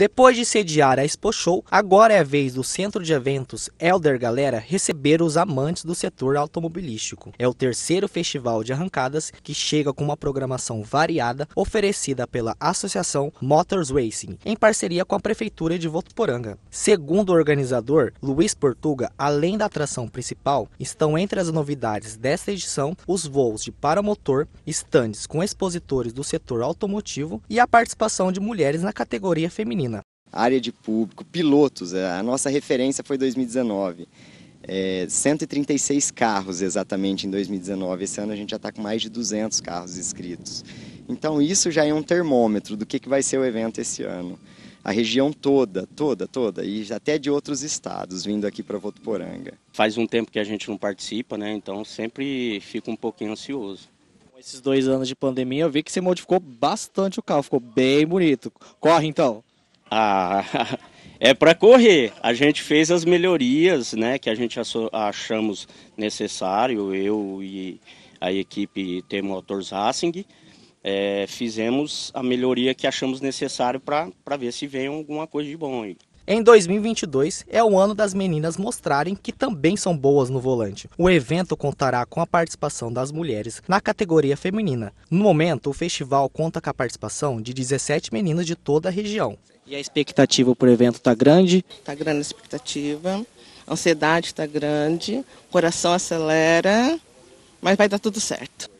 Depois de sediar a Expo Show, agora é a vez do centro de eventos Elder Galera receber os amantes do setor automobilístico. É o terceiro festival de arrancadas que chega com uma programação variada oferecida pela Associação Motors Racing, em parceria com a Prefeitura de Votuporanga. Segundo o organizador, Luiz Portuga, além da atração principal, estão entre as novidades desta edição os voos de paramotor, stands com expositores do setor automotivo e a participação de mulheres na categoria feminina. Área de público, pilotos, é, a nossa referência foi 2019. É, 136 carros exatamente em 2019. Esse ano a gente já está com mais de 200 carros inscritos. Então isso já é um termômetro do que, que vai ser o evento esse ano. A região toda, toda, toda, e até de outros estados vindo aqui para Votuporanga. Faz um tempo que a gente não participa, né? Então sempre fico um pouquinho ansioso. Com Esses dois anos de pandemia, eu vi que você modificou bastante o carro, ficou bem bonito. Corre então! Ah, é para correr. A gente fez as melhorias, né, que a gente achamos necessário. Eu e a equipe T Motors Racing é, fizemos a melhoria que achamos necessário para ver se vem alguma coisa de bom. Em 2022 é o ano das meninas mostrarem que também são boas no volante. O evento contará com a participação das mulheres na categoria feminina. No momento, o festival conta com a participação de 17 meninas de toda a região. E a expectativa para o evento está grande? Está grande a expectativa, a ansiedade está grande, o coração acelera, mas vai dar tudo certo.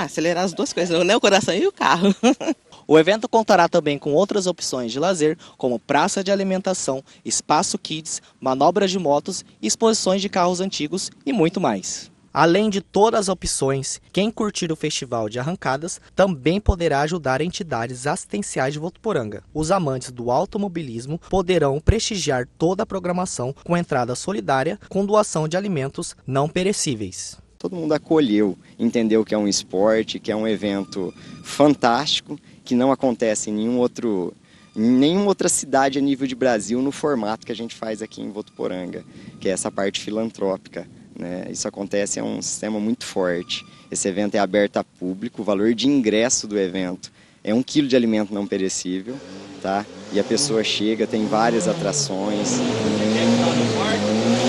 Ah, acelerar as duas coisas, né? O coração e o carro. O evento contará também com outras opções de lazer, como praça de alimentação, espaço kids, manobras de motos, exposições de carros antigos e muito mais. Além de todas as opções, quem curtir o festival de arrancadas também poderá ajudar entidades assistenciais de Votuporanga. Os amantes do automobilismo poderão prestigiar toda a programação com entrada solidária com doação de alimentos não perecíveis todo mundo acolheu, entendeu que é um esporte, que é um evento fantástico, que não acontece em nenhum outro nenhuma outra cidade a nível de Brasil no formato que a gente faz aqui em Votuporanga, que é essa parte filantrópica. Né? Isso acontece, é um sistema muito forte. Esse evento é aberto a público, o valor de ingresso do evento é um quilo de alimento não perecível, tá? E a pessoa chega, tem várias atrações. Você que ficar no